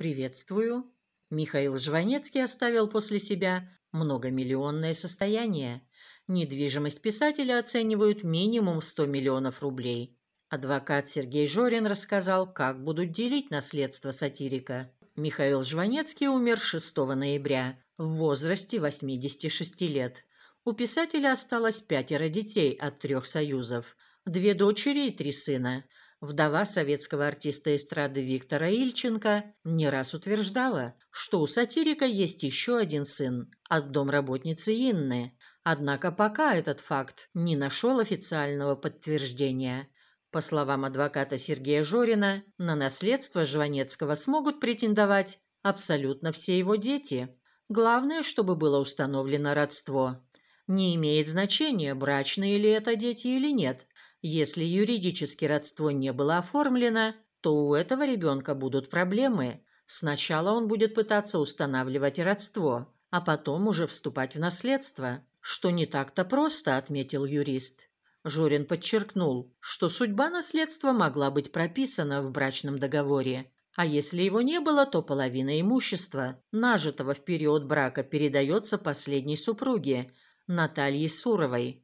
«Приветствую». Михаил Жванецкий оставил после себя многомиллионное состояние. Недвижимость писателя оценивают минимум в 100 миллионов рублей. Адвокат Сергей Жорин рассказал, как будут делить наследство сатирика. Михаил Жванецкий умер 6 ноября в возрасте 86 лет. У писателя осталось пятеро детей от трех союзов, две дочери и три сына. Вдова советского артиста эстрады Виктора Ильченко не раз утверждала, что у сатирика есть еще один сын от домработницы Инны. Однако пока этот факт не нашел официального подтверждения. По словам адвоката Сергея Жорина, на наследство Жванецкого смогут претендовать абсолютно все его дети. Главное, чтобы было установлено родство. Не имеет значения, брачные ли это дети или нет. Если юридически родство не было оформлено, то у этого ребенка будут проблемы. Сначала он будет пытаться устанавливать родство, а потом уже вступать в наследство, что не так-то просто, отметил юрист. Журин подчеркнул, что судьба наследства могла быть прописана в брачном договоре, а если его не было, то половина имущества, нажитого в период брака, передается последней супруге, Наталье Суровой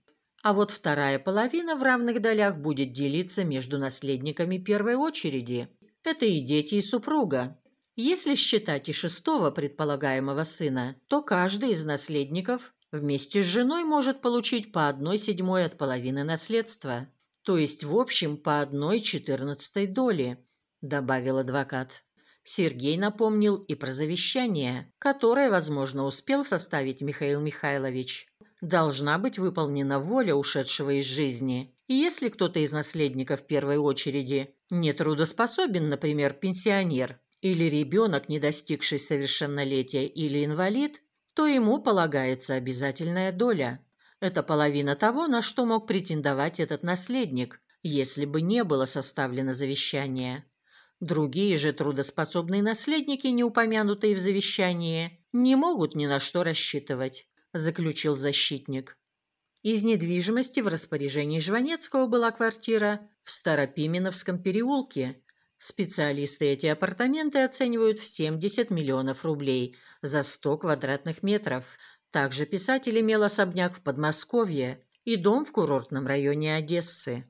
а вот вторая половина в равных долях будет делиться между наследниками первой очереди. Это и дети, и супруга. Если считать и шестого предполагаемого сына, то каждый из наследников вместе с женой может получить по одной седьмой от половины наследства, то есть в общем по одной четырнадцатой доли, добавил адвокат. Сергей напомнил и про завещание, которое, возможно, успел составить Михаил Михайлович должна быть выполнена воля ушедшего из жизни. И если кто-то из наследников в первой очереди нетрудоспособен, например, пенсионер, или ребенок, не достигший совершеннолетия, или инвалид, то ему полагается обязательная доля. Это половина того, на что мог претендовать этот наследник, если бы не было составлено завещание. Другие же трудоспособные наследники, не упомянутые в завещании, не могут ни на что рассчитывать заключил защитник. Из недвижимости в распоряжении Жванецкого была квартира в Старопименовском переулке. Специалисты эти апартаменты оценивают в 70 миллионов рублей за 100 квадратных метров. Также писатель имел особняк в Подмосковье и дом в курортном районе Одессы.